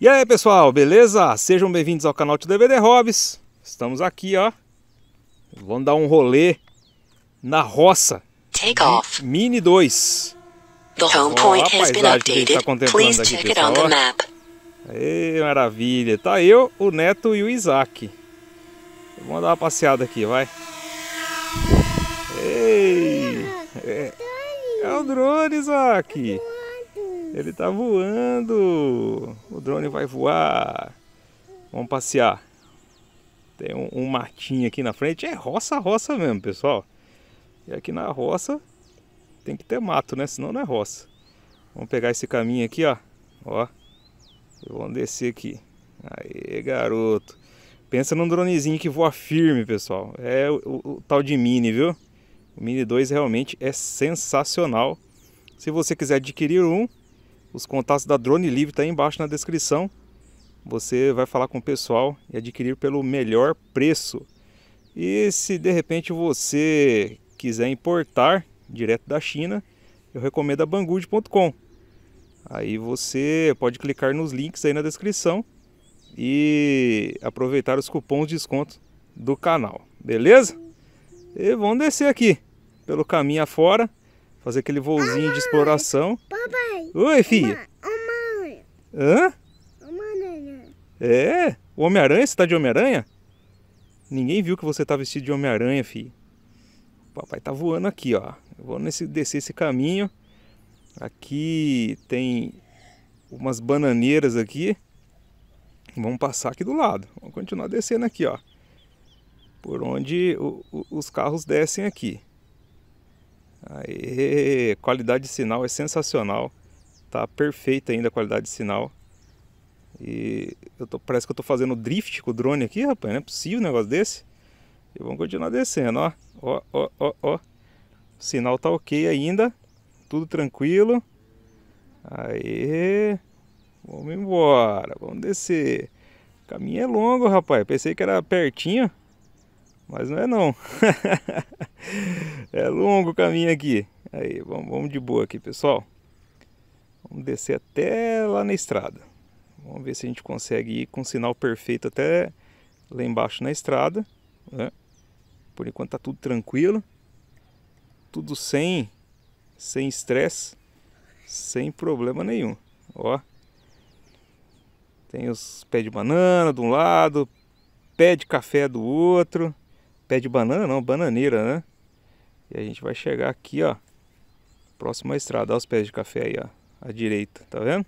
E aí pessoal, beleza? Sejam bem-vindos ao canal do DVD Hobbs. Estamos aqui, ó. Vamos dar um rolê na roça. Take off. Mini 2. The home point ó, has been updated. Tá Please aqui, check pessoal. it on the map. maravilha. Tá eu, o Neto e o Isaac. Vamos dar uma passeada aqui, vai. Ei! É, é o drone, Isaac! Ele tá voando! O drone vai voar! Vamos passear. Tem um, um matinho aqui na frente. É roça, roça mesmo, pessoal. E aqui na roça tem que ter mato, né? Senão não é roça. Vamos pegar esse caminho aqui, ó. Ó. E vamos descer aqui. Aê, garoto. Pensa num dronezinho que voa firme, pessoal. É o, o, o tal de Mini, viu? O Mini 2 realmente é sensacional. Se você quiser adquirir um, os contatos da Drone Livre estão tá aí embaixo na descrição. Você vai falar com o pessoal e adquirir pelo melhor preço. E se de repente você quiser importar direto da China, eu recomendo a banggood.com. Aí você pode clicar nos links aí na descrição e aproveitar os cupons de desconto do canal, beleza? E vamos descer aqui pelo caminho afora, fazer aquele voozinho de exploração Oi, filha. Uma, Mãe. Hã? Homem-Aranha. É? Homem-Aranha? Você tá de Homem-Aranha? Ninguém viu que você tá vestido de Homem-Aranha, filho. Papai tá voando aqui, ó. Eu vou nesse, descer esse caminho. Aqui tem umas bananeiras aqui. Vamos passar aqui do lado. Vamos continuar descendo aqui, ó. Por onde o, o, os carros descem aqui. Aê, qualidade de sinal é sensacional. Tá perfeita ainda a qualidade de sinal. E eu tô, parece que eu tô fazendo drift com o drone aqui, rapaz. Não é possível um negócio desse. E vamos continuar descendo, ó. Ó, ó, ó, ó. O sinal tá ok ainda. Tudo tranquilo. Aê. Vamos embora. Vamos descer. O caminho é longo, rapaz. Pensei que era pertinho. Mas não é não. é longo o caminho aqui. Aí, vamos, vamos de boa aqui, pessoal. Vamos descer até lá na estrada. Vamos ver se a gente consegue ir com sinal perfeito até lá embaixo na estrada. Né? Por enquanto tá tudo tranquilo. Tudo sem sem estresse, sem problema nenhum. Ó. Tem os pés de banana de um lado, pé de café do outro pé de banana não, bananeira, né? E a gente vai chegar aqui, ó. Próxima estrada, olha os pés de café aí, ó. À direita, tá vendo?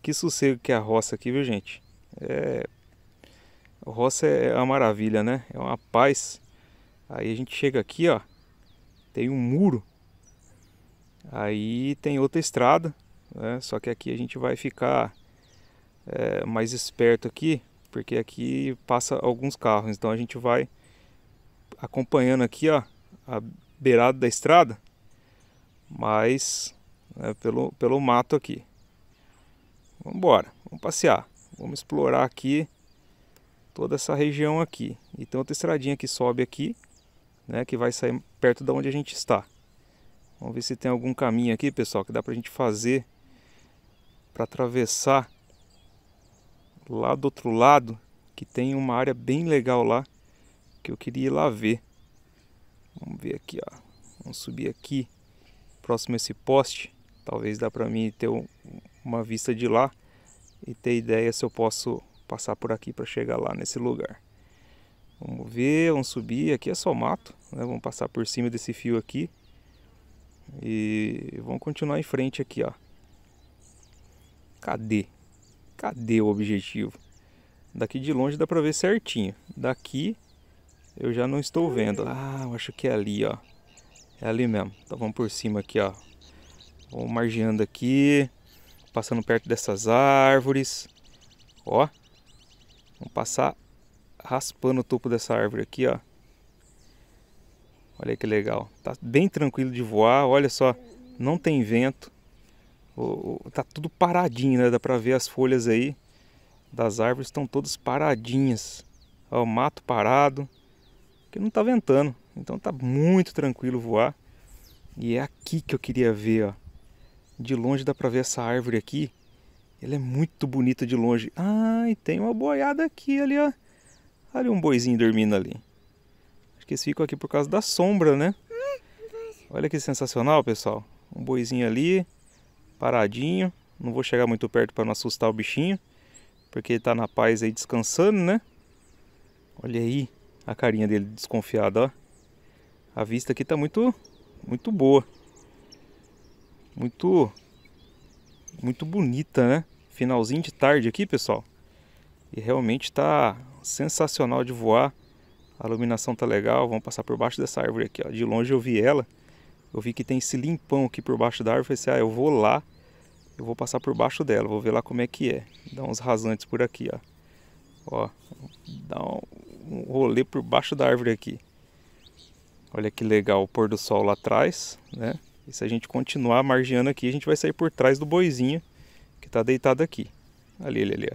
Que sossego que é a roça aqui, viu, gente? É... A roça é uma maravilha, né? É uma paz. Aí a gente chega aqui, ó. Tem um muro. Aí tem outra estrada. Né? Só que aqui a gente vai ficar é, mais esperto aqui. Porque aqui passa alguns carros. Então a gente vai acompanhando aqui ó, a beirada da estrada, mas né, pelo, pelo mato aqui. Vamos embora, vamos passear, vamos explorar aqui toda essa região aqui. Então outra estradinha que sobe aqui, né, que vai sair perto da onde a gente está. Vamos ver se tem algum caminho aqui, pessoal, que dá para a gente fazer para atravessar lá do outro lado, que tem uma área bem legal lá que eu queria ir lá ver. Vamos ver aqui, ó. Vamos subir aqui, próximo a esse poste. Talvez dá para mim ter um, uma vista de lá e ter ideia se eu posso passar por aqui para chegar lá nesse lugar. Vamos ver, vamos subir. Aqui é só mato, né? Vamos passar por cima desse fio aqui. E vamos continuar em frente aqui, ó. Cadê? Cadê o objetivo? Daqui de longe dá para ver certinho. Daqui eu já não estou vendo. Ah, eu acho que é ali, ó. É ali mesmo. Então vamos por cima aqui, ó. Vamos margeando aqui, passando perto dessas árvores. Ó. Vamos passar raspando o topo dessa árvore aqui, ó. Olha que legal. Tá bem tranquilo de voar. Olha só, não tem vento. tá tudo paradinho, né? Dá pra ver as folhas aí das árvores estão todas paradinhas. Ó, o mato parado porque não está ventando. Então está muito tranquilo voar. E é aqui que eu queria ver, ó. De longe dá para ver essa árvore aqui. Ela é muito bonita de longe. Ah, e tem uma boiada aqui ali, ó. Olha um boizinho dormindo ali. Acho que eles ficam aqui por causa da sombra, né? Olha que sensacional, pessoal. Um boizinho ali, paradinho. Não vou chegar muito perto para não assustar o bichinho, porque ele está na paz aí descansando, né? Olha aí, a carinha dele desconfiada, ó. A vista aqui tá muito, muito boa. Muito, muito bonita, né? Finalzinho de tarde aqui, pessoal. E realmente tá sensacional de voar. A iluminação tá legal. Vamos passar por baixo dessa árvore aqui, ó. De longe eu vi ela. Eu vi que tem esse limpão aqui por baixo da árvore. Eu falei assim, ah, eu vou lá. Eu vou passar por baixo dela. Vou ver lá como é que é. Dá uns rasantes por aqui, ó. Ó, dá um rolê por baixo da árvore aqui. Olha que legal o pôr do sol lá atrás, né? E se a gente continuar margeando aqui, a gente vai sair por trás do boizinho que está deitado aqui. Ali, ele ali,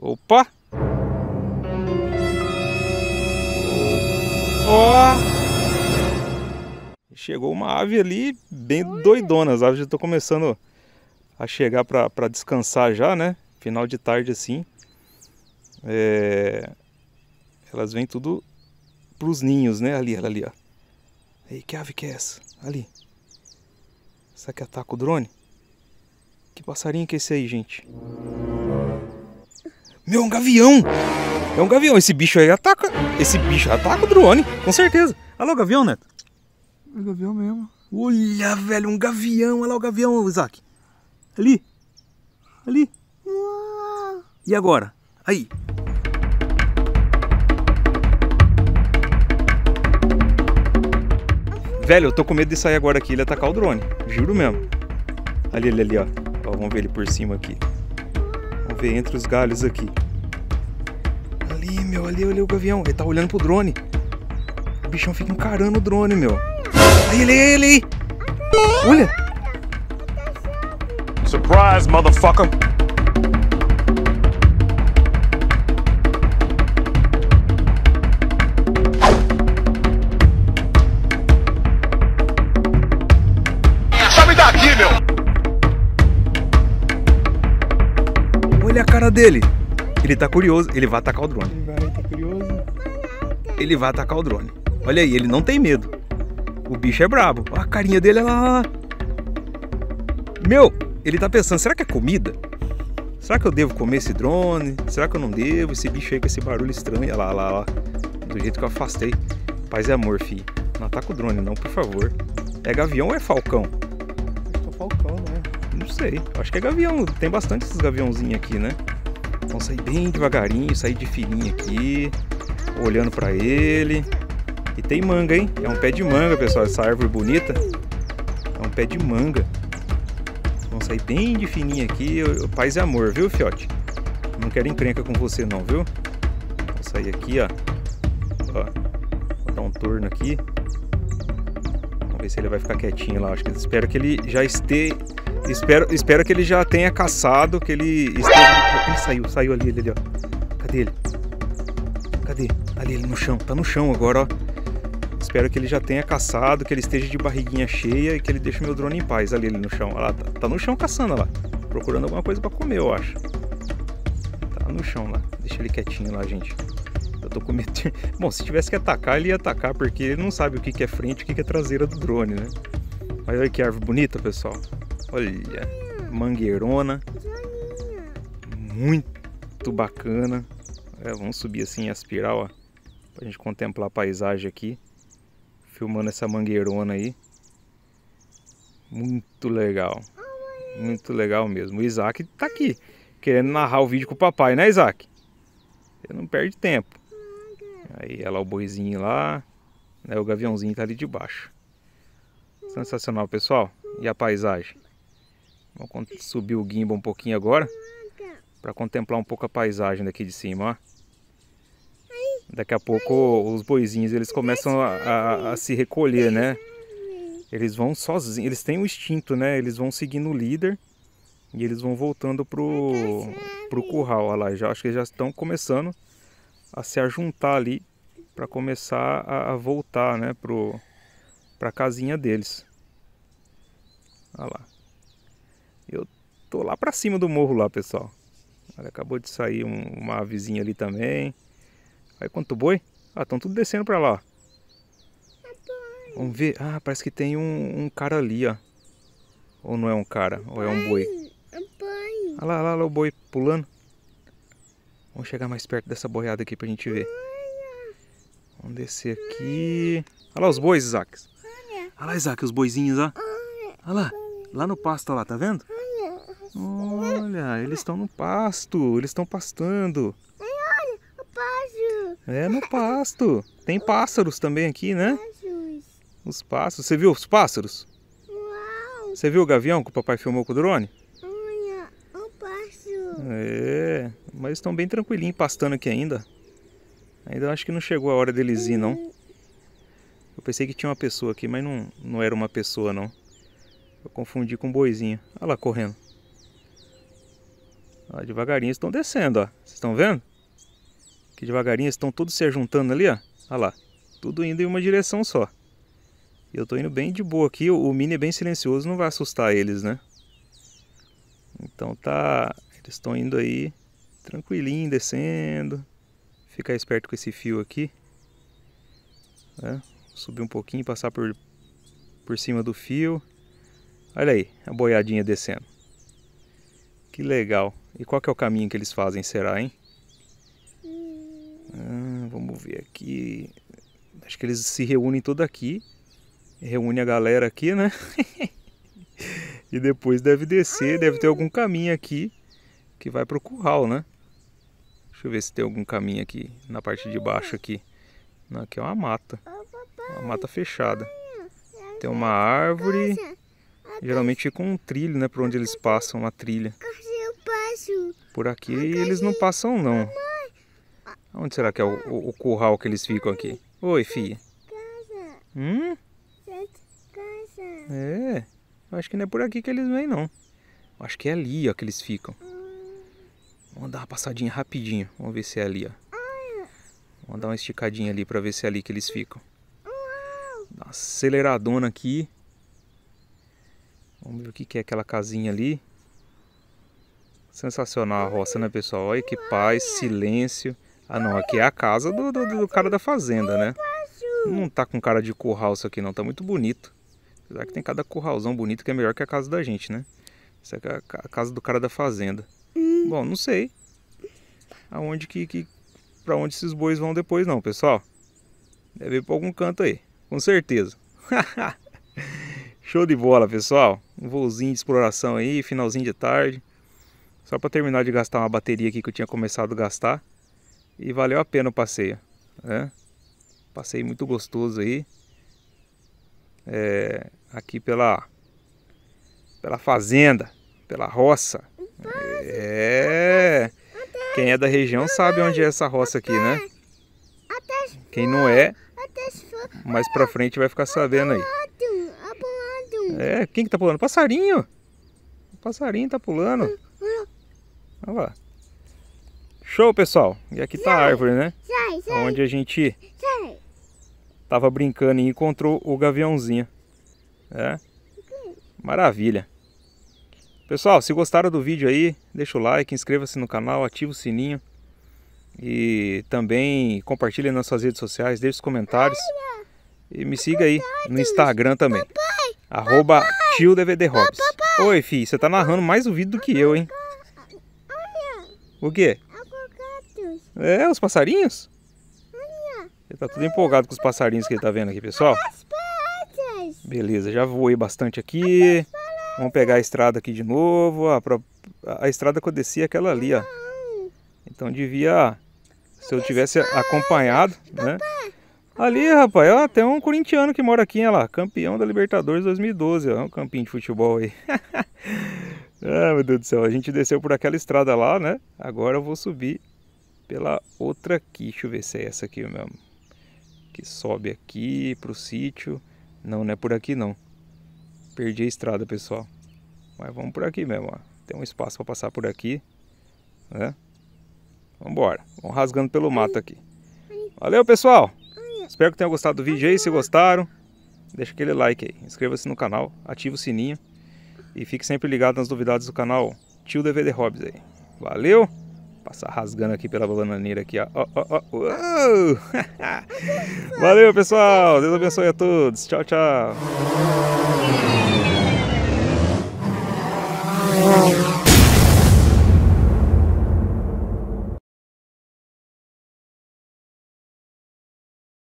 ó. Opa! Ó! Chegou uma ave ali bem doidona. As aves já estão começando a chegar para descansar já, né? Final de tarde assim. É... Elas vêm tudo para os ninhos, né? Ali, ela ali, ó. Ei, que ave que é essa? Ali. Será que ataca o drone? Que passarinho que é esse aí, gente? Meu, é um gavião! É um gavião, esse bicho aí ataca. Esse bicho ataca o drone, com certeza. Olha lá o gavião, Neto. É o gavião mesmo. Olha, velho, um gavião. Olha lá o gavião, Isaac. Ali. Ali. E agora? Aí, Velho, eu tô com medo de sair agora aqui e ele atacar o drone. Juro mesmo. Ali, ali, ali, ó. ó. Vamos ver ele por cima aqui. Vamos ver entre os galhos aqui. Ali, meu, ali, ali o gavião. Ele tá olhando pro drone. O bichão fica encarando o drone, meu. Aí, ele, ele, ele. Olha. Surprise, motherfucker. cara dele. Ele tá curioso, ele vai atacar o drone. Ele vai, tá curioso. Ele vai atacar o drone. Olha aí, ele não tem medo. O bicho é brabo. Olha a carinha dele, olha lá. Meu, ele tá pensando, será que é comida? Será que eu devo comer esse drone? Será que eu não devo? Esse bicho aí com esse barulho estranho. Olha lá, olha lá, olha lá. Do jeito que eu afastei. Paz e amor, fi. Não ataca o drone não, por favor. É gavião ou é falcão? sei. Acho que é gavião. Tem bastante esses gaviãozinhos aqui, né? vamos então, sair bem devagarinho, sair de fininho aqui, olhando para ele. E tem manga, hein? É um pé de manga, pessoal. Essa árvore bonita é um pé de manga. Vamos sair bem de fininho aqui. Paz e amor, viu, fiote? Não quero encrenca com você não, viu? Vou sair aqui, ó. ó. Vou dar um torno aqui. Vamos ver se ele vai ficar quietinho lá. Acho que espero que ele já esteja Espero, espero que ele já tenha caçado, que ele esteja. Ele saiu, saiu ali, ali, ali, ó. Cadê ele? Cadê? Ali, ele no chão, tá no chão agora, ó. Espero que ele já tenha caçado, que ele esteja de barriguinha cheia e que ele deixe meu drone em paz ali, ele no chão. Olha lá, tá, tá no chão caçando olha lá. Procurando alguma coisa para comer, eu acho. Tá no chão lá. Deixa ele quietinho lá, gente. Eu tô com medo. De... Bom, se tivesse que atacar, ele ia atacar, porque ele não sabe o que, que é frente e o que, que é traseira do drone, né? olha que árvore bonita, pessoal. Olha, mangueirona. Muito bacana. É, vamos subir assim a espiral, ó. Pra gente contemplar a paisagem aqui. Filmando essa mangueirona aí. Muito legal. Muito legal mesmo. O Isaac tá aqui. Querendo narrar o vídeo com o papai, né Isaac? Ele não perde tempo. Aí olha lá o boizinho lá. Né, o gaviãozinho tá ali debaixo. Sensacional, pessoal. E a paisagem. Vamos subir o gimbal um pouquinho agora. Para contemplar um pouco a paisagem daqui de cima, ó. Daqui a pouco os boizinhos eles começam a, a, a se recolher, né? Eles vão sozinhos, eles têm um instinto, né? Eles vão seguindo o líder e eles vão voltando pro, pro curral. Olha lá, já, acho que já estão começando a se ajuntar ali para começar a, a, voltar, né? Pro, pra casinha deles. Olha lá. Tô lá para cima do morro lá, pessoal. Olha, acabou de sair um, uma avezinha ali também. Olha quanto boi. Ah, estão tudo descendo para lá. Vamos ver. Ah, parece que tem um, um, cara ali, ó. Ou não é um cara, ou é um boi. Olha lá, olha lá, o boi pulando. Vamos chegar mais perto dessa boiada aqui pra gente ver. Vamos descer aqui. Olha lá os bois, Isaac. Olha lá, Isaac, os boizinhos, ó. Olha lá, lá no pasto, lá, tá vendo? Olha, eles estão no pasto, eles estão pastando. Olha, o pássaro. É, no pasto. Tem pássaros também aqui, né? Pássaros. Os pássaros. Você viu os pássaros? Uau. Você viu o gavião que o papai filmou com o drone? Olha, o pássaro. É, mas estão bem tranquilinhos pastando aqui ainda. Ainda acho que não chegou a hora deles ir, não. Eu pensei que tinha uma pessoa aqui, mas não, não era uma pessoa, não. Eu confundi com um boizinho. Olha lá correndo. Ó, devagarinho estão descendo, ó. Vocês estão vendo? Que devagarinho estão todos se juntando ali, ó. Olha lá. Tudo indo em uma direção só. E eu estou indo bem de boa aqui. O mini é bem silencioso, não vai assustar eles, né? Então tá... Eles estão indo aí tranquilinho, descendo. Ficar esperto com esse fio aqui. Né? Subir um pouquinho, passar por, por cima do fio. Olha aí, a boiadinha descendo. Que legal. E qual que é o caminho que eles fazem, será, hein? Hum. Ah, vamos ver aqui. Acho que eles se reúnem toda aqui. Reúne a galera aqui, né? e depois deve descer, deve ter algum caminho aqui que vai pro curral, né? Deixa eu ver se tem algum caminho aqui na parte de baixo ah. aqui. Não, aqui é uma mata. Uma mata fechada. Tem uma árvore. Geralmente com um trilho, né? Por onde eles passam, uma trilha. Por aqui eles não passam, não. Mamãe. Onde será que é o, o, o curral que eles ficam aqui? Oi, filha. Hum? é É. Acho que não é por aqui que eles vêm, não. Acho que é ali, ó, que eles ficam. Ah. Vamos dar uma passadinha rapidinho. Vamos ver se é ali, ó. Vamos dar uma esticadinha ali pra ver se é ali que eles ficam. Dá uma aceleradona aqui. Vamos ver o que é aquela casinha ali. Sensacional a roça, né, pessoal? Olha que paz, silêncio. Ah, não, aqui é a casa do, do, do cara da fazenda, né? Não tá com cara de curral isso aqui, não. Tá muito bonito. Apesar que tem cada curralzão bonito que é melhor que a casa da gente, né? Isso aqui é, é a casa do cara da fazenda. Bom, não sei. Aonde que, que para onde esses bois vão depois não, pessoal. Deve ir para algum canto aí, com certeza. Show de bola, pessoal. Um voozinho de exploração aí, finalzinho de tarde. Só para terminar de gastar uma bateria aqui que eu tinha começado a gastar. E valeu a pena o passeio. Né? muito gostoso aí. É, aqui pela, pela fazenda, pela roça. É. Quem é da região sabe onde é essa roça aqui, né? Quem não é, mais pra frente vai ficar sabendo aí. É, quem que tá pulando? Passarinho! O passarinho tá pulando. Olha lá. Show, pessoal. E aqui está a árvore, né? Onde a gente estava tava brincando e encontrou o gaviãozinho. É? Maravilha. Pessoal, se gostaram do vídeo aí, deixa o like, inscreva-se no canal, ativa o sininho. E também compartilhe nas suas redes sociais, deixe os comentários. E me siga aí no Instagram também. Papai, arroba tio DVD Oi, filho, você tá narrando mais o vídeo do que eu, hein? O quê? É, os passarinhos? Ele tá tudo empolgado com os passarinhos que ele tá vendo aqui, pessoal. Beleza, já voei bastante aqui. Vamos pegar a estrada aqui de novo. A, a estrada que eu desci é aquela ali, ó. Então devia... Se eu tivesse acompanhado, né? Ali, rapaz, ó, tem um corintiano que mora aqui, olha lá. Campeão da Libertadores 2012, ó. Um campinho de futebol aí. Ah, meu Deus do céu, a gente desceu por aquela estrada lá, né? Agora eu vou subir pela outra aqui. Deixa eu ver se é essa aqui mesmo. Que sobe aqui pro sítio. Não, não é por aqui não. Perdi a estrada, pessoal. Mas vamos por aqui mesmo, ó. Tem um espaço para passar por aqui, né? Vambora. Vamos rasgando pelo mato aqui. Valeu, pessoal! Espero que tenham gostado do vídeo aí. Se gostaram, deixa aquele like aí. Inscreva-se no canal, ativa o sininho. E fique sempre ligado nas novidades do canal Tio DVD Hobbies aí. Valeu! Passar rasgando aqui pela bananeira aqui, ó. ó, ó, ó. Valeu, pessoal! Deus abençoe a todos. Tchau, tchau!